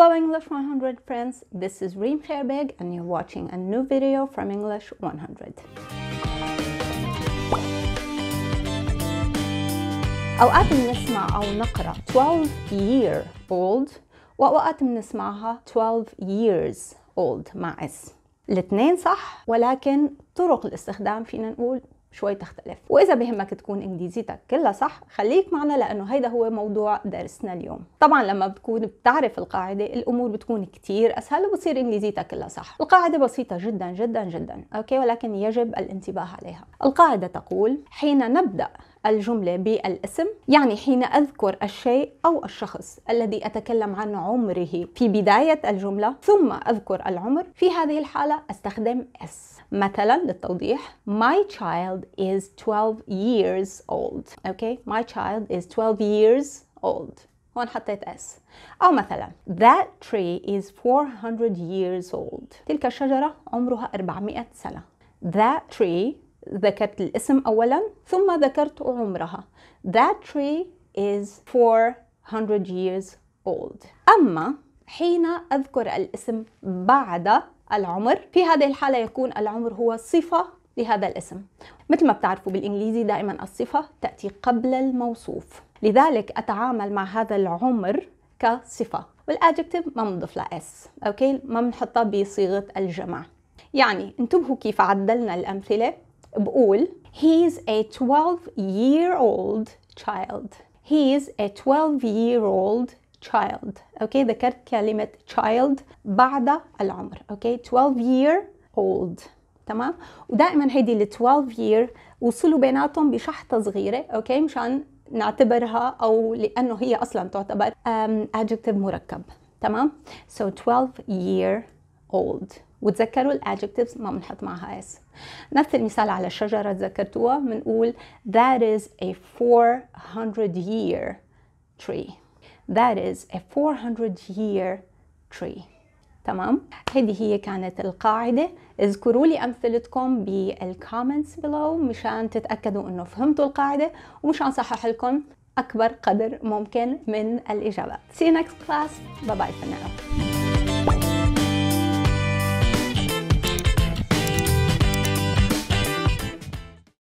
Hello English 100 friends, this is Reem Herbeg and you're watching a new video from English 100. أوقات بنسمع أو نقرأ 12 year old وأوقات بنسمعها 12 years old مع اس الاثنين صح ولكن طرق الاستخدام فينا نقول شوي تختلف واذا بهمك تكون انجليزيتك كلها صح خليك معنا لانه هيدا هو موضوع درسنا اليوم طبعا لما بتكون بتعرف القاعده الامور بتكون كتير اسهل وبتصير انجليزيتك كلها صح القاعده بسيطه جدا جدا جدا اوكي ولكن يجب الانتباه عليها القاعده تقول حين نبدا الجملة بالاسم يعني حين أذكر الشيء أو الشخص الذي أتكلم عن عمره في بداية الجملة ثم أذكر العمر في هذه الحالة أستخدم S مثلا للتوضيح My child is 12 years old okay My child is 12 years old هون حطيت S أو مثلا That tree is 400 years old تلك الشجرة عمرها 400 سنة That tree ذكرت الاسم أولا ثم ذكرت عمرها That tree is 400 years old أما حين أذكر الاسم بعد العمر في هذه الحالة يكون العمر هو صفة لهذا الاسم مثل ما بتعرفوا بالإنجليزي دائما الصفة تأتي قبل الموصوف لذلك أتعامل مع هذا العمر كصفة والادجكتيف ما بنضيف لها اس اوكي ما بنحطها بصيغه الجمع يعني انتبهوا كيف عدلنا الامثله بقول he is a 12 year old child he is a 12 year old child اوكي ذكرت كلمة child بعد العمر اوكي 12 year old تمام ودائما هيدي ال 12 year وصلوا بيناتهم بشحطة صغيرة اوكي مشان نعتبرها او لانه هي اصلا تعتبر um, adjective مركب تمام so 12 year old وتذكروا الادجكتيفز ما بنحط معها اس نفس المثال على الشجرة تذكرتوها بنقول that is a 400 year tree that is a 400 year tree تمام هذه هي كانت القاعدة اذكروا لي أمثلتكم بالكومنتس بلو مشان تتأكدوا أنه فهمتوا القاعدة ومشان صحح لكم أكبر قدر ممكن من الإجابات See you next class Bye bye for now